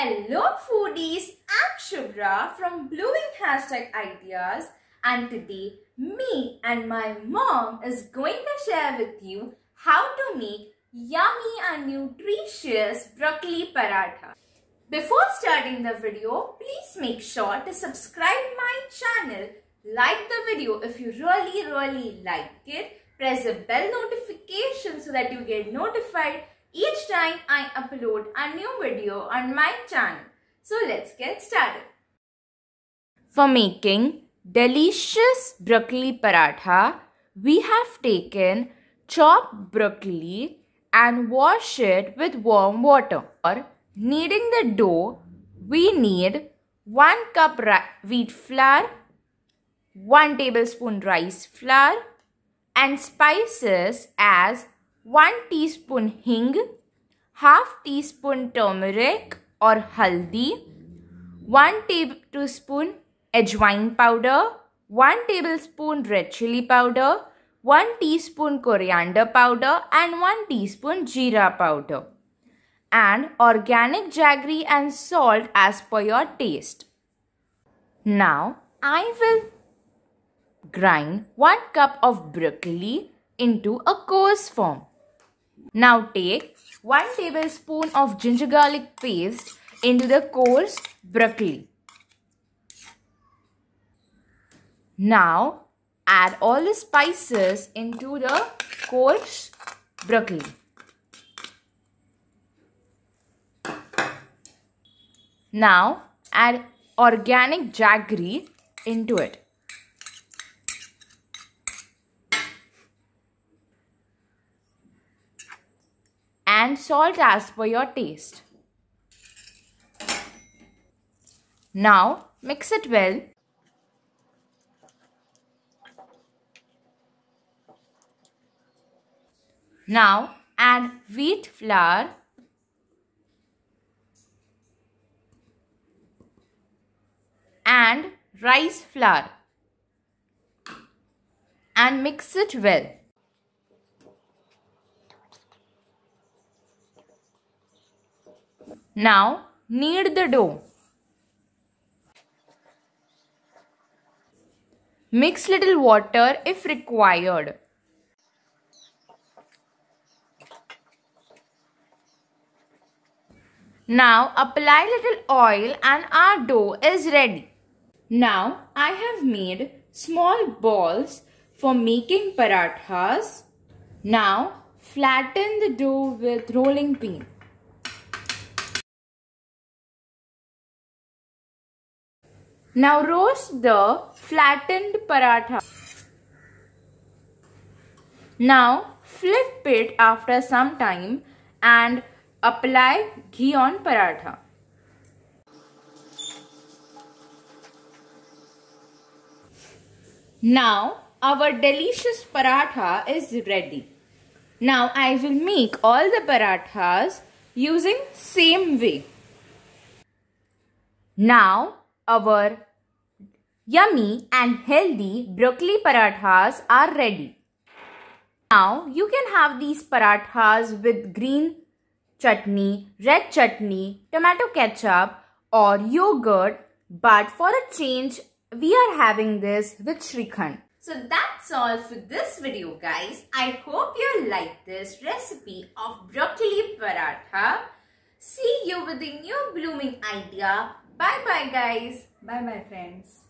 Hello foodies, I'm Shubhra from Blooming Hashtag Ideas and today me and my mom is going to share with you how to make yummy and nutritious broccoli paratha. Before starting the video, please make sure to subscribe my channel, like the video if you really really like it, press the bell notification so that you get notified each time I upload a new video on my channel. So let's get started. For making delicious broccoli paratha, we have taken chopped broccoli and wash it with warm water. For kneading the dough, we need 1 cup wheat flour, 1 tablespoon rice flour and spices as 1 teaspoon hing, half teaspoon turmeric or haldi, 1 tablespoon ajwain powder, 1 tablespoon red chili powder, 1 teaspoon coriander powder and 1 teaspoon jeera powder and organic jaggery and salt as per your taste. Now I will grind 1 cup of broccoli into a coarse form. Now take 1 tablespoon of ginger garlic paste into the coarse broccoli. Now add all the spices into the coarse broccoli. Now add organic jaggery into it. and salt as per your taste. Now mix it well. Now add wheat flour and rice flour and mix it well. Now knead the dough. Mix little water if required. Now apply little oil and our dough is ready. Now I have made small balls for making parathas. Now flatten the dough with rolling pin. Now roast the flattened paratha. Now flip it after some time and apply ghee on paratha. Now our delicious paratha is ready. Now I will make all the parathas using same way. Now our Yummy and healthy broccoli parathas are ready. Now you can have these parathas with green chutney, red chutney, tomato ketchup or yogurt but for a change we are having this with Srikhand. So that's all for this video guys. I hope you like this recipe of broccoli paratha. See you with a new blooming idea. Bye bye guys. Bye my friends.